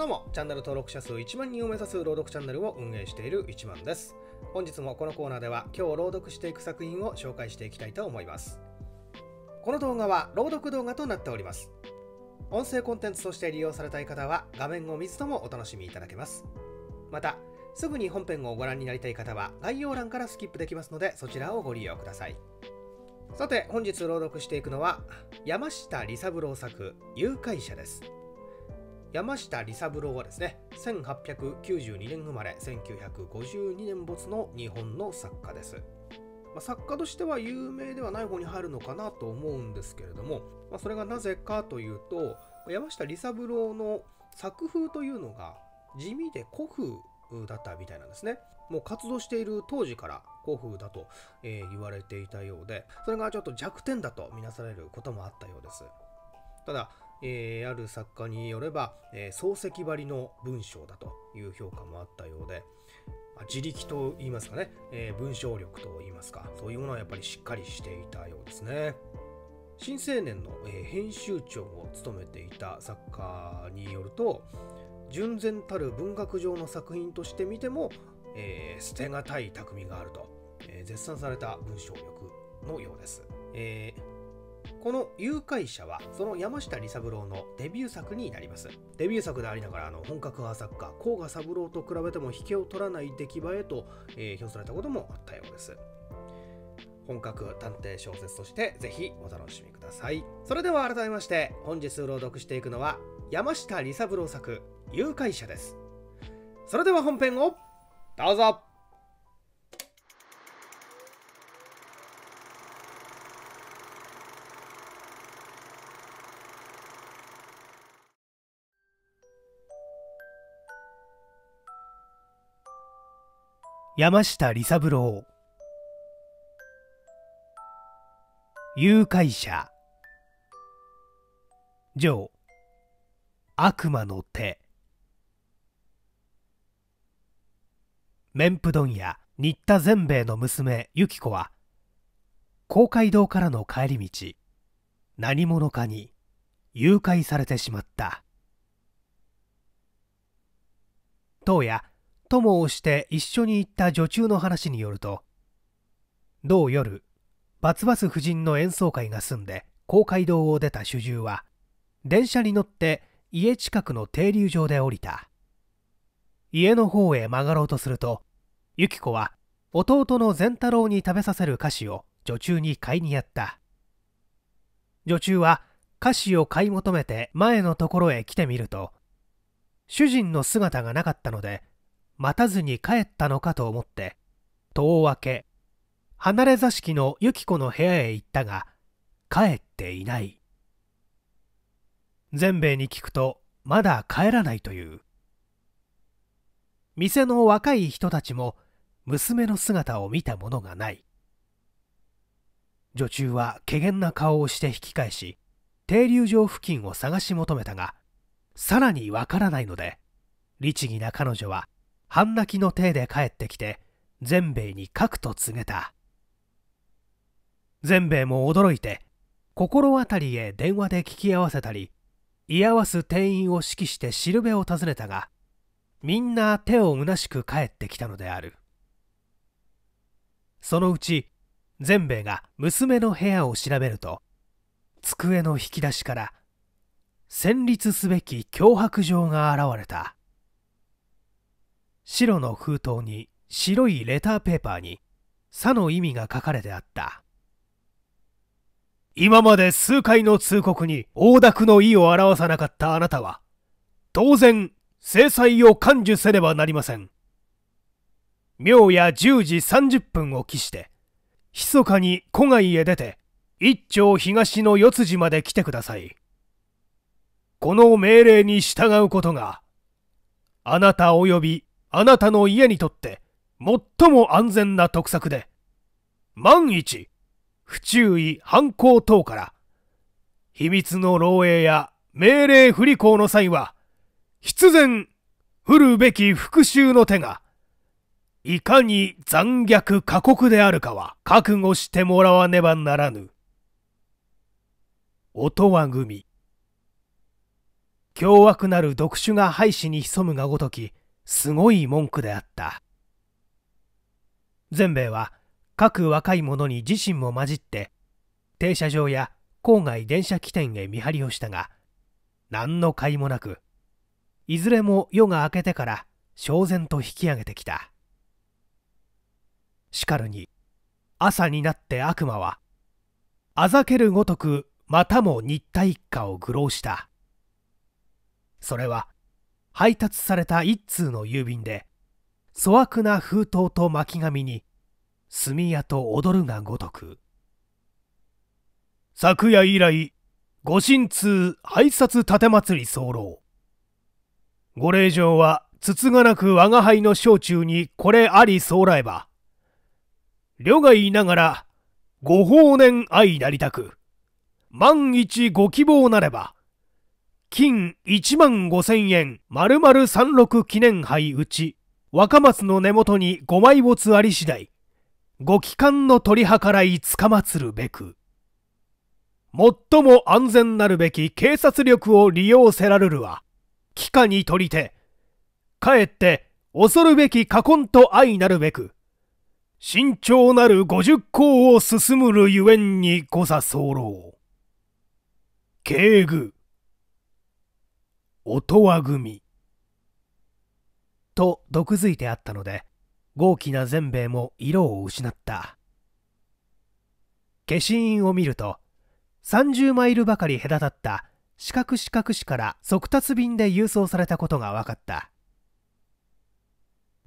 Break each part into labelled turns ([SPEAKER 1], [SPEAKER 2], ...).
[SPEAKER 1] どうも、チャンネル登録者数1万人を目指す朗読チャンネルを運営している1万です。本日もこのコーナーでは今日朗読していく作品を紹介していきたいと思います。この動画は朗読動画となっております。音声コンテンツとして利用されたい方は画面を見ずともお楽しみいただけます。また、すぐに本編をご覧になりたい方は概要欄からスキップできますのでそちらをご利用ください。さて本日朗読していくのは山下利三郎作「誘拐者」です。山下利三郎はですね1892年生まれ1952年没の日本の作家です、まあ、作家としては有名ではない方に入るのかなと思うんですけれども、まあ、それがなぜかというと山下利三郎の作風というのが地味で古風だったみたいなんですねもう活動している当時から古風だと、えー、言われていたようでそれがちょっと弱点だとみなされることもあったようですただえー、ある作家によれば、えー、漱石張りの文章だという評価もあったようで、まあ、自力と言いますかね、えー、文章力と言いますかそういうものはやっぱりしっかりしていたようですね。新青年の、え編集長を務めていた作家によると純然たる文学上の作品として見ても、え捨てがたい匠があると、え絶賛された文章力のようです。えー、この誘拐者は、その山下利三郎のデビュー作になります。デビュー作でありながら、あの、本格派作家、甲賀三郎と比べても引けを取らない出来栄えと、えー、評されたこともあったようです。本格探偵小説として、ぜひお楽しみください。それでは改めまして、本日朗読していくのは、山下利三郎作、誘拐者です。それでは本編を、どうぞ山下利三郎誘拐者ジョー悪魔の手綿ド問屋新田善兵衛の娘由紀子は公会堂からの帰り道何者かに誘拐されてしまった当夜友をして一緒に行った女中の話によると同夜バツバス夫人の演奏会が済んで公会堂を出た主従は電車に乗って家近くの停留場で降りた家の方へ曲がろうとすると由紀子は弟の善太郎に食べさせる菓子を女中に買いにやった女中は菓子を買い求めて前のところへ来てみると主人の姿がなかったので待たずに帰ったのかと思って戸を開け離れ座敷のユキコの部屋へ行ったが帰っていない全兵衛に聞くとまだ帰らないという店の若い人たちも娘の姿を見たものがない女中は怪げな顔をして引き返し停留場付近を探し求めたがさらにわからないので律儀な彼女は半泣きの体で帰ってきて全兵衛に書くと告げた全兵衛も驚いて心当たりへ電話で聞き合わせたり居合わす店員を指揮してしるべを訪ねたがみんな手を虚しく帰ってきたのであるそのうち全兵衛が娘の部屋を調べると机の引き出しから戦慄すべき脅迫状が現れた白の封筒に白いレターペーパーに「さ」の意味が書かれてあった今まで数回の通告に大濁の意を表さなかったあなたは当然制裁を感受せねばなりません明夜10時30分を期して密かに古外へ出て一丁東の四辻まで来てくださいこの命令に従うことがあなた及びあなたの家にとって最も安全な得策で、万一、不注意犯行等から、秘密の漏洩や命令不履行の際は、必然、降るべき復讐の手が、いかに残虐過酷であるかは覚悟してもらわねばならぬ。音は組。凶悪なる毒種が廃止に潜むがごとき、すごい文句であった全米は各若い者に自身も混じって停車場や郊外電車起点へ見張りをしたが何の甲斐もなくいずれも夜が明けてから焦然と引き上げてきたしかるに朝になって悪魔はあざけるごとくまたも日体一家を愚弄したそれは配達された一通の郵便で粗悪な封筒と巻紙に炭屋と踊るがごとく昨夜以来ご神通拝察立祭り候ご令嬢はつつがなく我が輩の小中にこれあり候えば旅外ながらご法然相なりたく万一ご希望なれば金1万5千円〇〇36記念杯うち、若松の根元に五枚没あり次第、ご帰還の取り計らいつかまつるべく、最も安全なるべき警察力を利用せられるは、帰下にとりて、かえって恐るべき過根と相なるべく、慎重なる五十項を進むるゆえんにござ候。警具。音羽組と毒づいてあったので豪気な全兵衛も色を失った消印を見ると30マイルばかり隔たった四角四角市から速達便で郵送されたことが分かった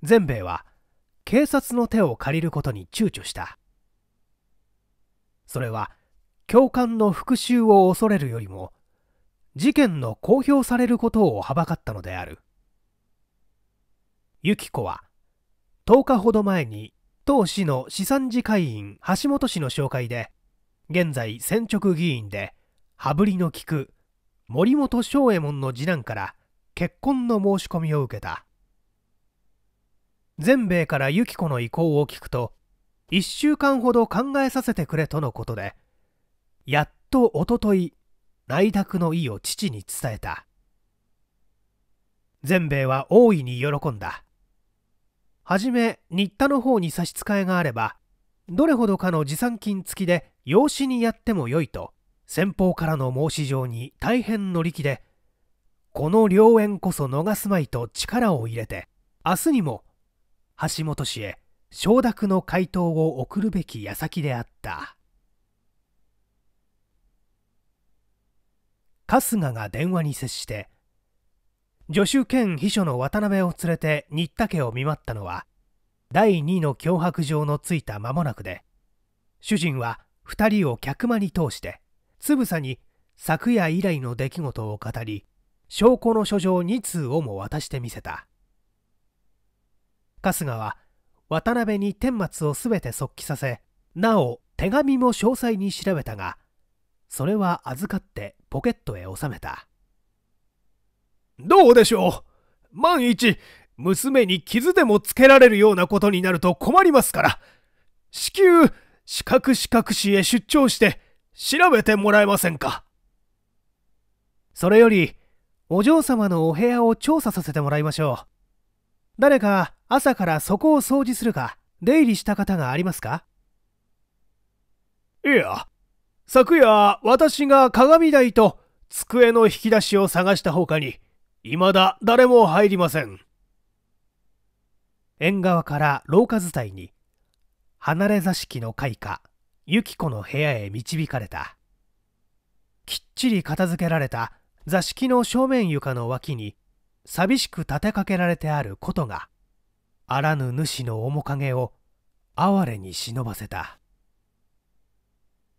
[SPEAKER 1] 全兵衛は警察の手を借りることに躊躇したそれは教官の復讐を恐れるよりも事件の公表されることをはばかったのである由紀子は10日ほど前に当市の資産次会員橋本氏の紹介で現在選直議員で羽振りの利く森本松右衛門の次男から結婚の申し込みを受けた全米から由紀子の意向を聞くと1週間ほど考えさせてくれとのことでやっとおととい内諾の意を父に伝えた全米は大いに喜んだはじめ新田の方に差し支えがあればどれほどかの持参金付きで養子にやってもよいと先方からの申し状に大変乗り気でこの良縁こそ逃すまいと力を入れて明日にも橋本氏へ承諾の回答を送るべき矢先であった。春日が電話に接して助手兼秘書の渡辺を連れて新田家を見舞ったのは第2の脅迫状のついた間もなくで主人は2人を客間に通してつぶさに昨夜以来の出来事を語り証拠の書状2通をも渡してみせた春日は渡辺に顛末を全て即帰させなお手紙も詳細に調べたがそれは預かってポケットへ収めたどうでしょう万一娘に傷でもつけられるようなことになると困りますから至急資格資格士へ出張して調べてもらえませんかそれよりお嬢様のお部屋を調査させてもらいましょう誰か朝からそこを掃除するか出入りした方がありますかいや昨夜、私が鏡台と机の引き出しを探したほかに、未だ誰も入りません。縁側から廊下伝いに、離れ座敷の開花、ユキ子の部屋へ導かれた。きっちり片付けられた座敷の正面床の脇に、寂しく立てかけられてあることが、あらぬ主の面影を哀れに忍ばせた。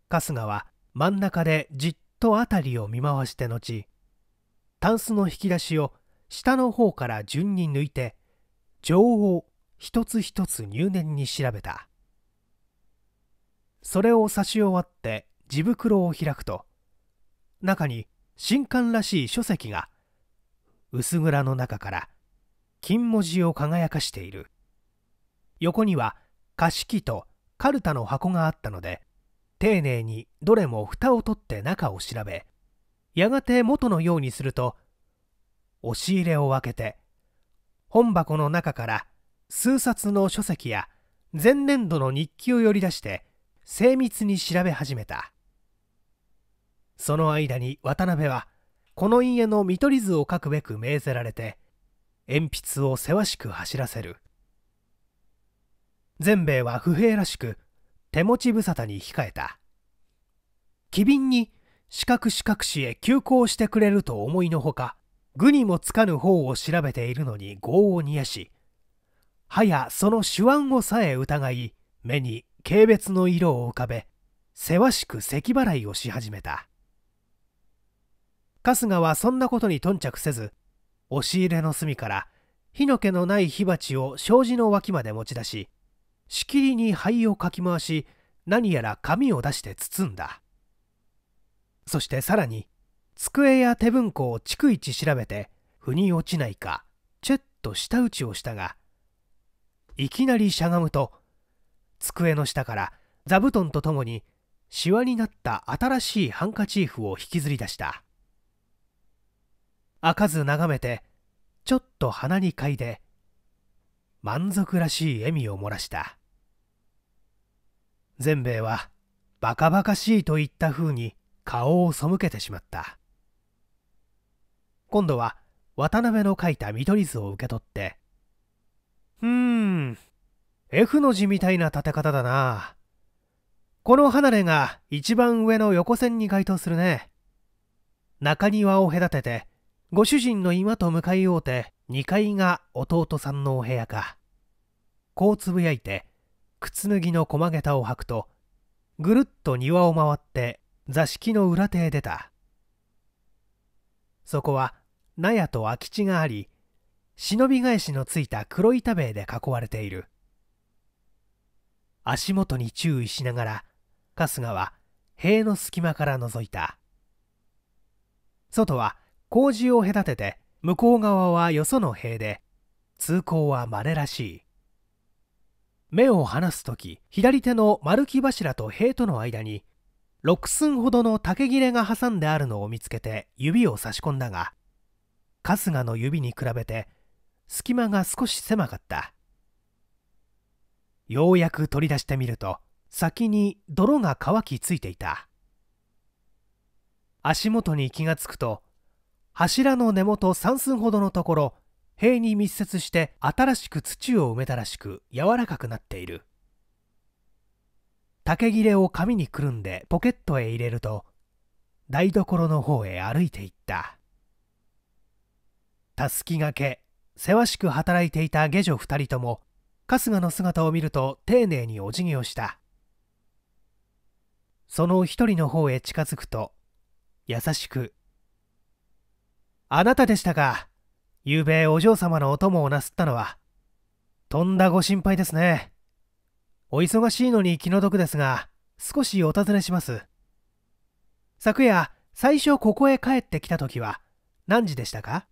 [SPEAKER 1] 春日は真ん中でじっと辺りを見回して後タンスの引き出しを下の方から順に抜いて情を一つ一つ入念に調べたそれを差し終わって地袋を開くと中に新刊らしい書籍が薄暗の中から金文字を輝かしている横には貸し器とカルタの箱があったので丁寧にどれも蓋を取って中を調べやがて元のようにすると押し入れを開けて本箱の中から数冊の書籍や前年度の日記を寄り出して精密に調べ始めたその間に渡辺はこの家の見取り図を書くべく命ぜられて鉛筆をせわしく走らせる全兵衛は不平らしく手持ち無沙汰に控えた機敏に四角四角士へ急行してくれると思いのほか具にもつかぬ方を調べているのに業を煮やしはやその手腕をさえ疑い目に軽蔑の色を浮かべせわしく咳払いをし始めた春日はそんなことに頓着せず押し入れの隅から火の気のない火鉢を障子の脇まで持ち出ししきりに灰をかき回し何やら紙を出して包んだそしてさらに机や手文庫を逐一調べて腑に落ちないかチェッと舌打ちをしたがいきなりしゃがむと机の下から座布団とともにしわになった新しいハンカチーフを引きずり出した開かず眺めてちょっと鼻に嗅いで満足らしい笑みを漏らした全兵衛はバカバカしいといった風に顔を背けてしまった今度は渡辺の書いた見取り図を受け取って「うーん F の字みたいな立て方だなこの離れが一番上の横線に該当するね中庭を隔ててご主人の居間と向かい合うて2階が弟さんのお部屋か。こうつぶやいて、靴脱ぎの駒げたを履くと、ぐるっと庭を回って座敷の裏手へ出た。そこは納屋と空き地があり、忍び返しのついた黒板塀で囲われている。足元に注意しながら、春日は塀の隙間から覗いた。外は工事を隔てて向こう側はよその塀で通行は稀らしい目を離す時左手の丸木柱と塀との間に6寸ほどの竹切れが挟んであるのを見つけて指を差し込んだが春日の指に比べて隙間が少し狭かったようやく取り出してみると先に泥が乾きついていた足元に気がつくと柱の根元3寸ほどのところ塀に密接して新しく土を埋めたらしく柔らかくなっている竹切れを紙にくるんでポケットへ入れると台所の方へ歩いていったたすきがけせわしく働いていた下女2人とも春日の姿を見ると丁寧にお辞儀をしたその一人の方へ近づくと優しくあなたでしたか。ゆうべお嬢様のお供をなすったのは。とんだご心配ですね。お忙しいのに気の毒ですが、少しお尋ねします。昨夜、最初ここへ帰ってきた時は、何時でしたか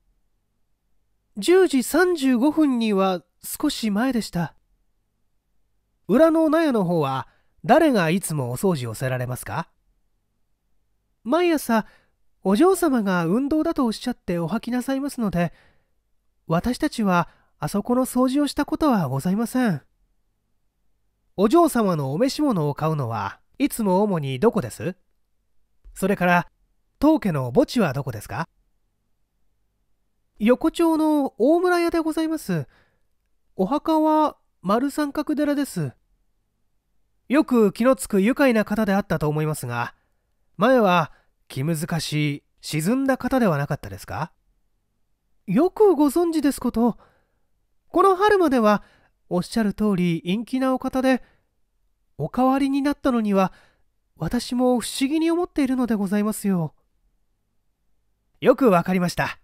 [SPEAKER 1] ?10 時35分には少し前でした。裏の納屋の方は、誰がいつもお掃除をせられますか毎朝お嬢様が運動だとおっしゃってお吐きなさいますので、私たちはあそこの掃除をしたことはございません。お嬢様のお召し物を買うのはいつも主にどこですそれから当家の墓地はどこですか横丁の大村屋でございます。お墓は丸三角寺です。よく気のつく愉快な方であったと思いますが、前は気難しい沈んだ方ではなかったですかよくご存知ですことこの春まではおっしゃる通り陰気なお方でおかわりになったのには私も不思議に思っているのでございますよよくわかりました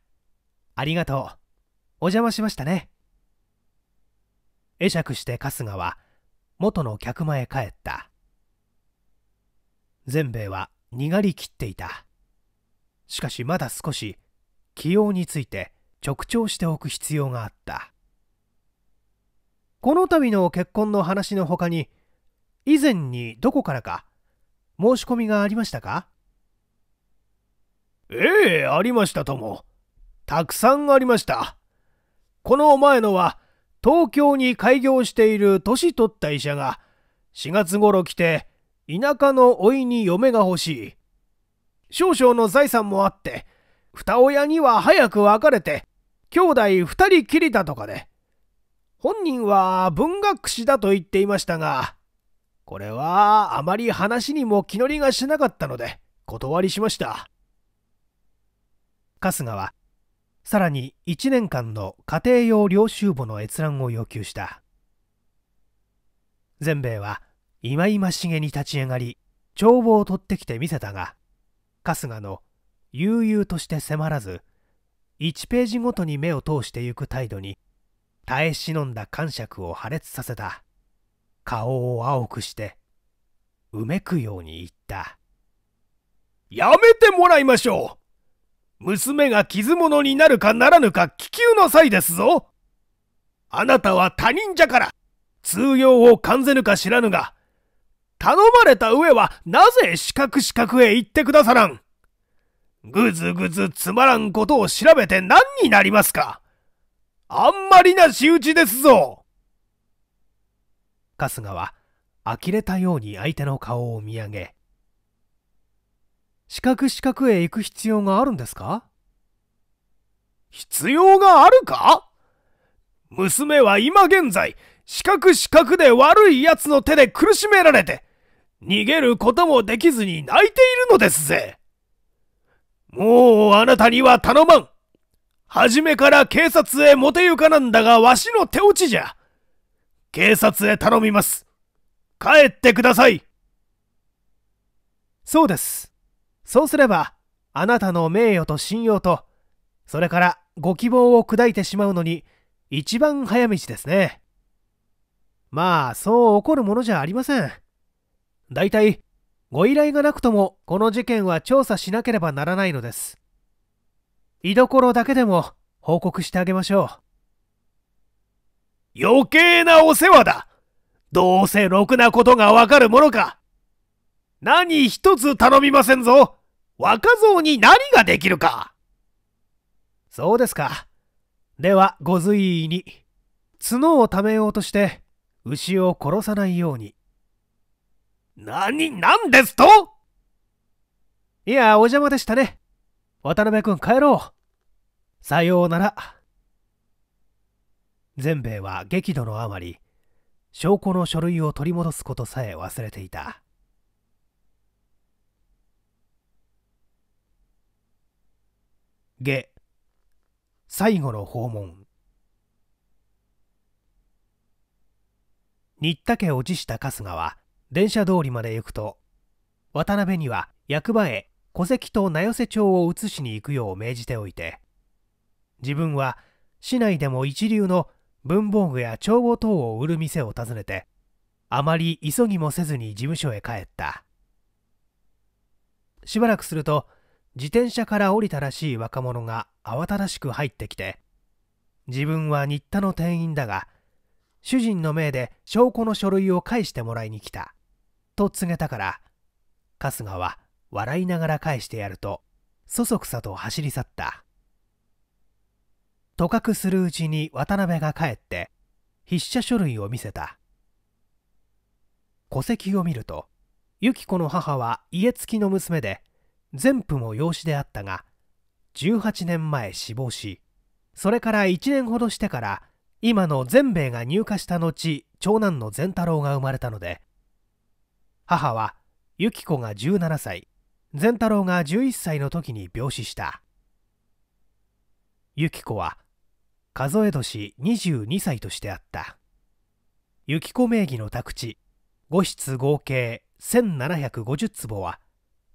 [SPEAKER 1] ありがとうお邪魔しましたね会釈して春日は元の客間へ帰った善兵衛はがりきっていたしかしまだ少し起用について直調しておく必要があったこの度の結婚の話のほかに以前にどこからか申し込みがありましたかええありましたともたくさんありましたこの前のは東京に開業している年取った医者が4月頃来て田舎のいに嫁が欲しい。少々の財産もあって、二親には早く別れて、兄弟二人きりだとかで。本人は文学士だと言っていましたが、これはあまり話にも気乗りがしなかったので、断りしました。春日は、さらに1年間の家庭用領収簿の閲覧を要求した。全米は、いまいましげに立ち上がり帳簿を取ってきて見せたが春日の悠々として迫らず1ページごとに目を通してゆく態度に耐え忍んだ感触を破裂させた顔を青くしてうめくように言ったやめてもらいましょう娘が傷物になるかならぬか気球の際ですぞあなたは他人じゃから通用を完じぬか知らぬが頼まれた上はなぜ四角四角へ行ってくださらん。ぐずぐずつまらんことを調べて何になりますか。あんまりな仕打ちですぞ。春日は呆れたように相手の顔を見上げ、四角四角へ行く必要があるんですか必要があるか娘は今現在、四角四角で悪い奴の手で苦しめられて、逃げることもできずに泣いているのですぜ。もうあなたには頼まん。初めから警察へ持てゆかなんだがわしの手落ちじゃ。警察へ頼みます。帰ってください。そうです。そうすれば、あなたの名誉と信用と、それからご希望を砕いてしまうのに、一番早道ですね。まあ、そう怒るものじゃありません。大体、ご依頼がなくともこの事件は調査しなければならないのです。居所だけでも報告してあげましょう。余計なお世話だどうせろくなことがわかるものか何一つ頼みませんぞ若造に何ができるかそうですか。では、ご随意に。角を貯めようとして、牛を殺さないように。何、何ですといや、お邪魔でしたね。渡辺君帰ろう。さようなら。全兵衛は激怒のあまり、証拠の書類を取り戻すことさえ忘れていた。下最後の訪問新田家を辞した春日は電車通りまで行くと渡辺には役場へ戸籍と名寄町を移しに行くよう命じておいて自分は市内でも一流の文房具や調合等を売る店を訪ねてあまり急ぎもせずに事務所へ帰ったしばらくすると自転車から降りたらしい若者が慌ただしく入ってきて自分は新田の店員だが主人の命で証拠の書類を返してもらいに来たと告げたから春日は笑いながら返してやるとそそくさと走り去ったとかくするうちに渡辺が帰って筆者書類を見せた戸籍を見ると由紀子の母は家付きの娘で全部も養子であったが18年前死亡しそれから1年ほどしてから今の全米が入荷した後長男の善太郎が生まれたので母は由紀子が17歳善太郎が11歳の時に病死した由紀子は数え年22歳としてあった由紀子名義の宅地5室合計1750坪は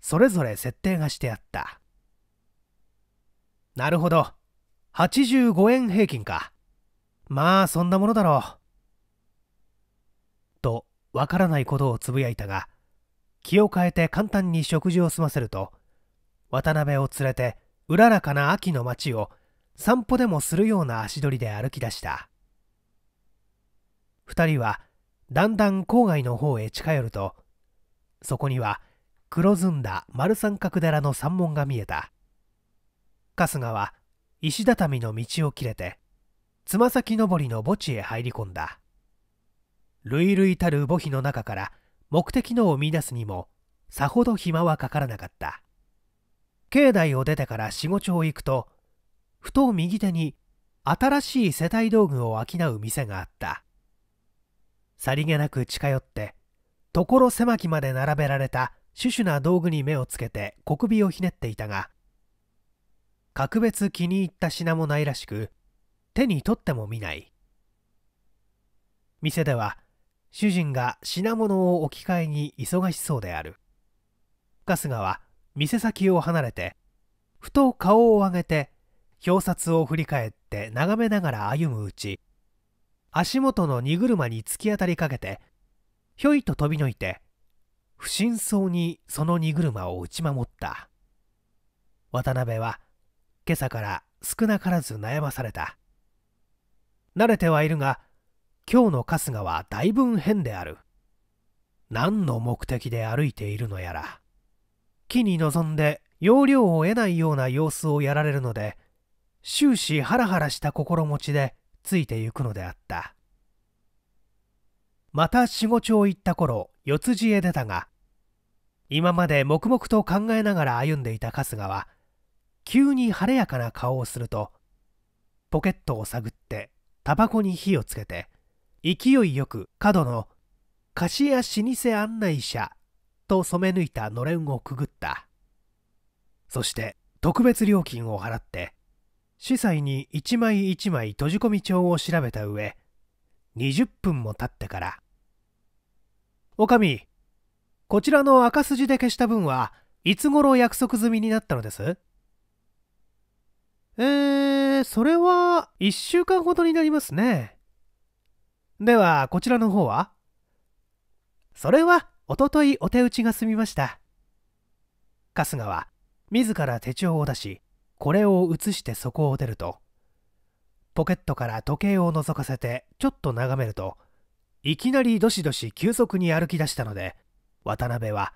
[SPEAKER 1] それぞれ設定がしてあったなるほど85円平均かまあそんなものだろうわからないことをつぶやいたが気を変えて簡単に食事を済ませると渡辺を連れてうららかな秋の町を散歩でもするような足取りで歩き出した2人はだんだん郊外の方へ近寄るとそこには黒ずんだ丸三角寺の山門が見えた春日は石畳の道を切れてつま先登りの墓地へ入り込んだ類々たる墓碑の中から目的のを見出すにもさほど暇はかからなかった境内を出てから四五町行くとふと右手に新しい世帯道具を商う店があったさりげなく近寄って所狭きまで並べられた種々な道具に目をつけて小首をひねっていたが格別気に入った品もないらしく手に取っても見ない店では主人が品物を置き換えに忙しそうである春日は店先を離れてふと顔を上げて表札を振り返って眺めながら歩むうち足元の荷車に突き当たりかけてひょいと飛びのいて不審そうにその荷車を打ち守った渡辺は今朝から少なからず悩まされた慣れてはいるが今日の春日は大分変である。何の目的で歩いているのやら。木に臨んで要領を得ないような様子をやられるので、終始ハラハラした心持ちでついてゆくのであった。また仕事を行った頃、四つ字へ出たが、今まで黙々と考えながら歩んでいた春日は、急に晴れやかな顔をすると、ポケットを探って、タバコに火をつけて、勢いよく角の菓子屋老舗案内者と染め抜いたのれんをくぐったそして特別料金を払って司祭に一枚一枚閉じ込み帳を調べた上20分も経ってから「おかみこちらの赤筋で消した分はいつ頃約束済みになったのですえー、それは1週間ほどになりますね。では、こちらの方はそれは、おとといお手打ちが済みました。春日は、自ら手帳を出し、これを写してそこを出ると、ポケットから時計を覗かせて、ちょっと眺めると、いきなりどしどし急速に歩き出したので、渡辺は、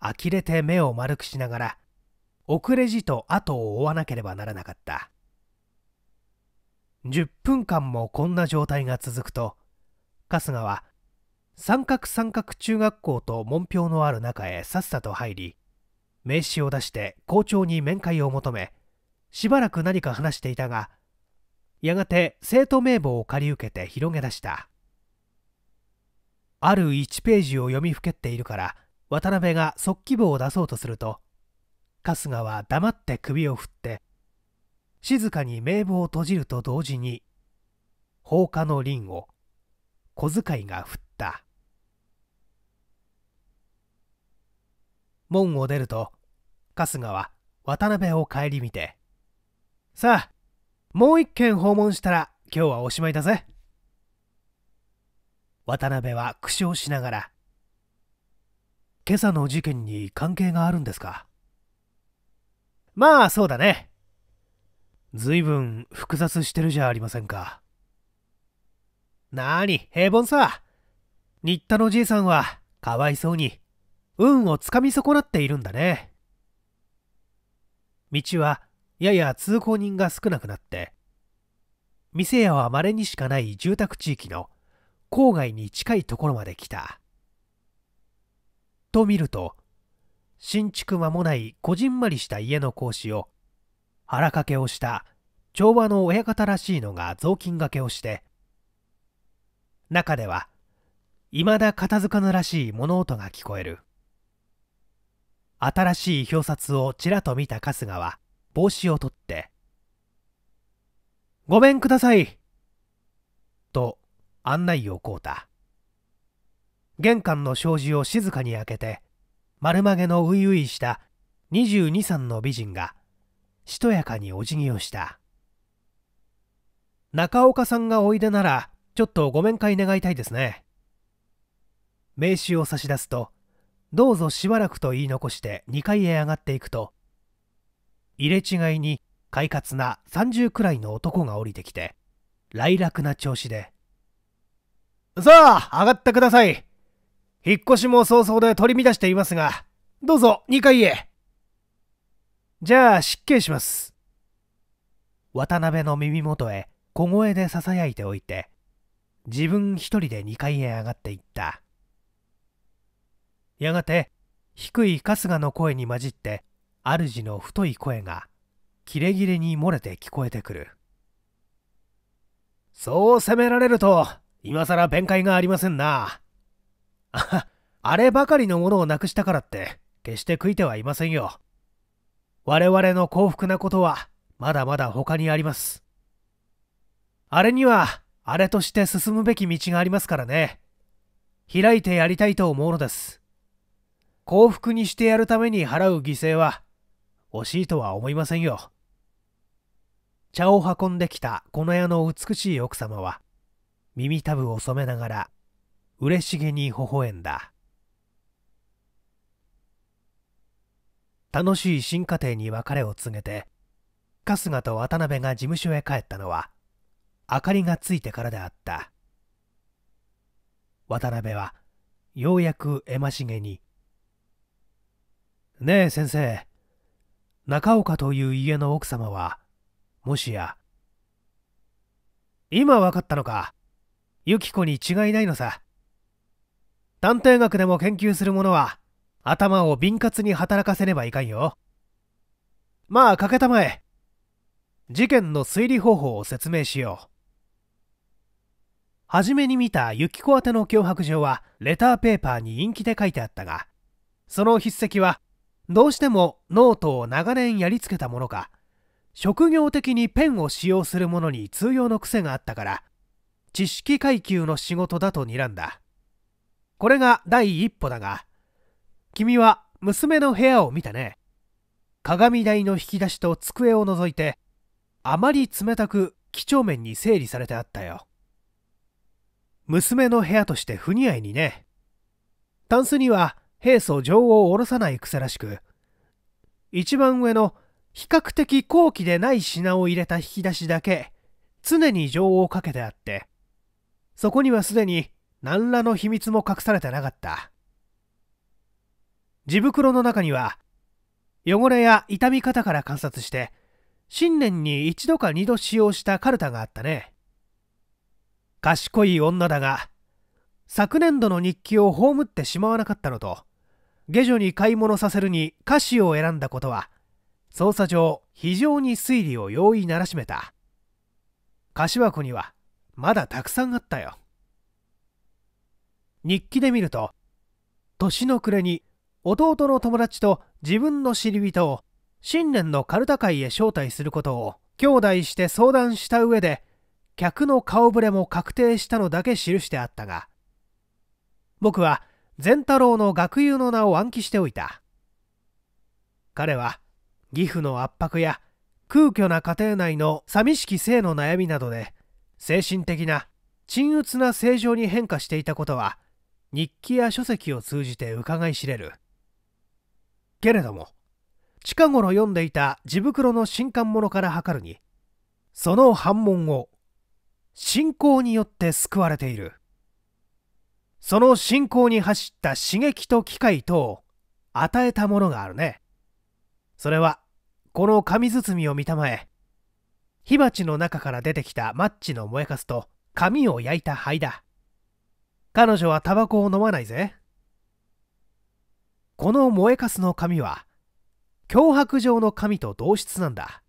[SPEAKER 1] 呆れて目を丸くしながら、遅れじと後を追わなければならなかった。10分間もこんな状態が続くと、春日は三角三角中学校と門標のある中へさっさと入り名刺を出して校長に面会を求めしばらく何か話していたがやがて生徒名簿を借り受けて広げ出したある1ページを読みふけっているから渡辺が即記簿を出そうとすると春日は黙って首を振って静かに名簿を閉じると同時に放火の輪を小遣いが降った門を出ると春日は渡辺を顧みて「さあもう一軒訪問したら今日はおしまいだぜ」渡辺は苦笑しながら「今朝の事件に関係があるんですか?」まあそうだね。随分複雑してるじゃありませんか。なーに、平凡さ。新田のじいさんは、かわいそうに、運をつかみ損なっているんだね。道は、やや通行人が少なくなって、店屋は稀にしかない住宅地域の郊外に近いところまで来た。と見ると、新築間もないこじんまりした家の格子を、腹掛けをした帳場の親方らしいのが雑巾掛けをして、中では、未だ片付かぬらしい物音が聞こえる。新しい表札をちらと見た春日は、帽子を取って、ごめんくださいと案内をこうた。玄関の障子を静かに開けて、丸まげの初々した22、3の美人が、しとやかにお辞儀をした。中岡さんがおいでなら、ちょっとご面会願いたいですね。名刺を差し出すと、どうぞしばらくと言い残して2階へ上がっていくと、入れ違いに快活な30くらいの男が降りてきて、来楽な調子で、さあ、上がってください。引っ越しも早々で取り乱していますが、どうぞ2階へ。じゃあ、失敬します。渡辺の耳元へ小声で囁いておいて、自分一人で2階へ上がっていったやがて低い春日の声に混じって主の太い声がキレキレに漏れて聞こえてくるそう責められると今さら弁解がありませんなああればかりのものをなくしたからって決して悔いてはいませんよ我々の幸福なことはまだまだ他にありますあれにはあれとして進むべき道がありますからね。開いてやりたいと思うのです。幸福にしてやるために払う犠牲は、惜しいとは思いませんよ。茶を運んできたこの家の美しい奥様は、耳たぶを染めながら、嬉しげに微笑んだ。楽しい新家庭に別れを告げて、春日と渡辺が事務所へ帰ったのは、明かりがついてからであった渡辺はようやく江し茂に「ねえ先生中岡という家の奥様はもしや今分かったのかユキコに違いないのさ探偵学でも研究する者は頭を敏活に働かせねばいかんよまあかけたまえ事件の推理方法を説明しよう初めに見たユキコ宛ての脅迫状はレターペーパーに陰気で書いてあったがその筆跡はどうしてもノートを長年やりつけたものか職業的にペンを使用するものに通用の癖があったから知識階級の仕事だと睨んだこれが第一歩だが君は娘の部屋を見たね鏡台の引き出しと机を除いてあまり冷たく几帳面に整理されてあったよ娘の部屋として不似合いにね。タンスには平素王を下ろさない癖らしく、一番上の比較的高貴でない品を入れた引き出しだけ、常に情をかけてあって、そこにはすでに何らの秘密も隠されてなかった。地袋の中には、汚れや傷み方から観察して、新年に一度か二度使用したカルタがあったね。賢い女だが昨年度の日記を葬ってしまわなかったのと下女に買い物させるに歌詞を選んだことは捜査上非常に推理を容易ならしめた柏子にはまだたくさんあったよ日記で見ると年の暮れに弟の友達と自分の知り人を新年のカルタ会へ招待することを兄弟して相談した上で客の顔ぶれも確定したのだけ記してあったが僕は善太郎の学友の名を暗記しておいた彼は義父の圧迫や空虚な家庭内の寂しき性の悩みなどで精神的な沈鬱な正常に変化していたことは日記や書籍を通じて伺い知れるけれども近頃読んでいた地袋の新刊物から測るにその反問を信仰によって救われているその信仰に走った刺激と機会等を与えたものがあるねそれはこの紙包みを見たまえ火鉢の中から出てきたマッチの燃えかすと紙を焼いた灰だ彼女はタバコを飲まないぜこの燃えかすの紙は脅迫状の紙と同質なんだ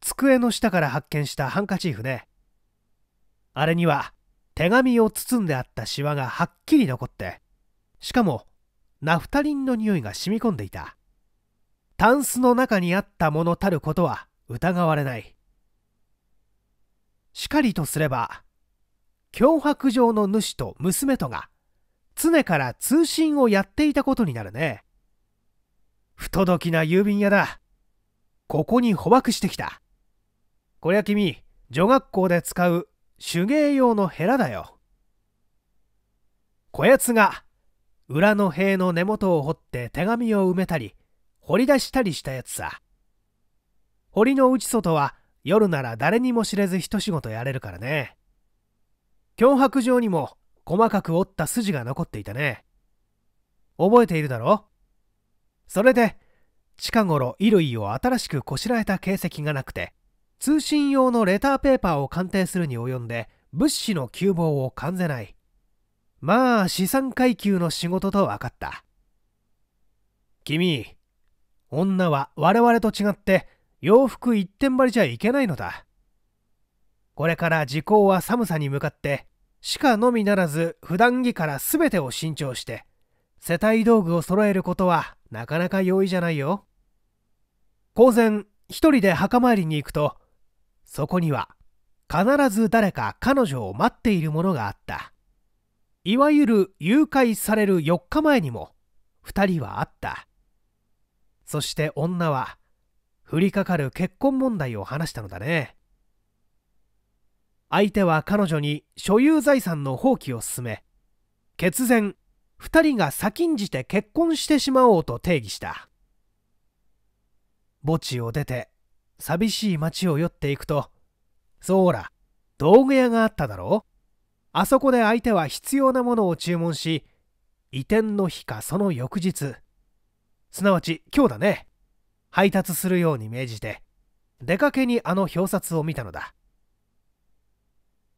[SPEAKER 1] 机の下から発見したハンカチーフねあれには手紙を包んであったシワがはっきり残ってしかもナフタリンの匂いが染み込んでいたタンスの中にあったものたることは疑われないしかりとすれば脅迫状の主と娘とが常から通信をやっていたことになるね不届きな郵便屋だここに捕獲してきたこりゃ君、女学校で使う手芸用のヘラだよ。こやつが裏の塀の根元を掘って手紙を埋めたり、掘り出したりしたやつさ。堀の内外は夜なら誰にも知れず一仕事やれるからね。脅迫状にも細かく折った筋が残っていたね。覚えているだろそれで、近頃衣類を新しくこしらえた形跡がなくて、通信用のレターペーパーを鑑定するに及んで物資の窮乏を感じないまあ資産階級の仕事と分かった君女は我々と違って洋服一点張りじゃいけないのだこれから時効は寒さに向かって鹿のみならず普段着から全てを新調して世帯道具を揃えることはなかなか容易じゃないよ。公然一人で墓参りに行くとそこには必ず誰か彼女を待っているものがあったいわゆる誘拐される4日前にも2人はあったそして女は降りかかる結婚問題を話したのだね相手は彼女に所有財産の放棄を勧め決然2人が先んじて結婚してしまおうと定義した墓地を出て寂しい町を寄っていくと、そうら、道具屋があっただろうあそこで相手は必要なものを注文し、移転の日かその翌日、すなわち今日だね、配達するように命じて、出かけにあの表札を見たのだ。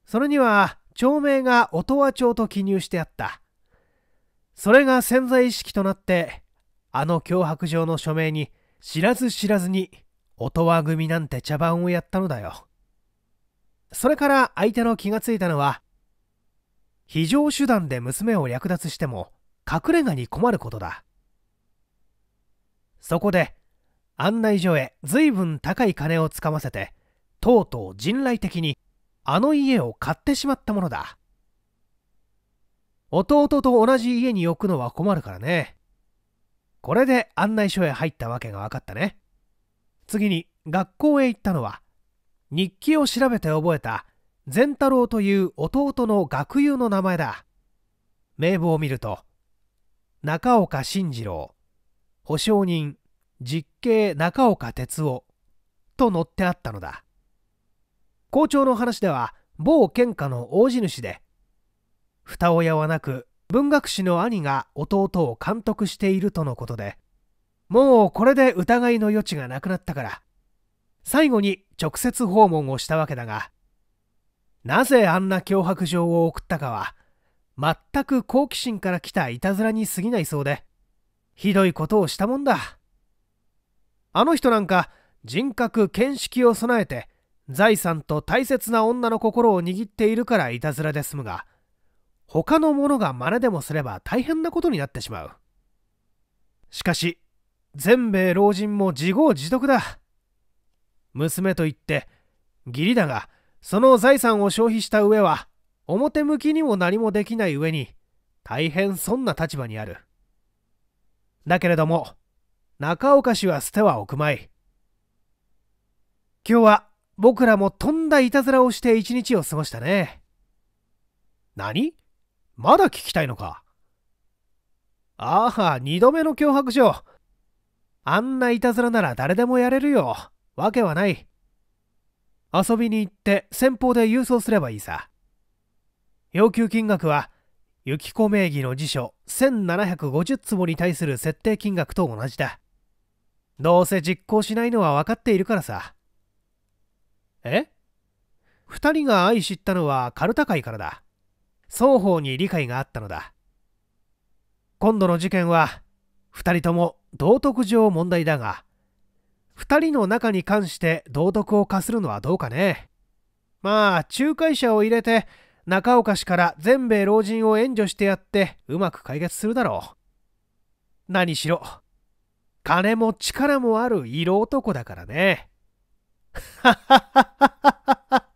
[SPEAKER 1] それには、町名が音羽町と記入してあった。それが潜在意識となって、あの脅迫状の署名に知らず知らずに音羽組なんて茶番をやったのだよ。それから相手の気がついたのは、非常手段で娘を略奪しても隠れ家に困ることだ。そこで案内所へ随分高い金をつかませて、とうとう人来的にあの家を買ってしまったものだ。弟と同じ家に置くのは困るからね。これで案内所へ入ったわけが分かったね。次に学校へ行ったのは日記を調べて覚えた善太郎という弟の学友の名前だ名簿を見ると中岡慎次郎保証人実刑中岡哲夫と載ってあったのだ校長の話では某県下の大地主で二親はなく文学士の兄が弟を監督しているとのことでもうこれで疑いの余地がなくなったから最後に直接訪問をしたわけだがなぜあんな脅迫状を送ったかは全く好奇心から来たいたずらに過ぎないそうでひどいことをしたもんだあの人なんか人格見識を備えて財産と大切な女の心を握っているからいたずらで済むが他の者が真似でもすれば大変なことになってしまうしかし全米老人も自業自得だ娘といって義理だがその財産を消費した上は表向きにも何もできない上に大変損な立場にあるだけれども中岡氏は捨てはおくまい今日は僕らもとんだいたずらをして一日を過ごしたね何まだ聞きたいのかああ二度目の脅迫状あんないたずらなら誰でもやれるよ。わけはない。遊びに行って先方で郵送すればいいさ。要求金額は、ゆきこ名義の辞書1750坪に対する設定金額と同じだ。どうせ実行しないのは分かっているからさ。え二人が愛知ったのはカルタ会からだ。双方に理解があったのだ。今度の事件は2人とも道徳上問題だが2人の中に関して道徳を課するのはどうかねまあ仲介者を入れて中岡氏から全米老人を援助してやってうまく解決するだろう何しろ金も力もある色男だからねハはハはハは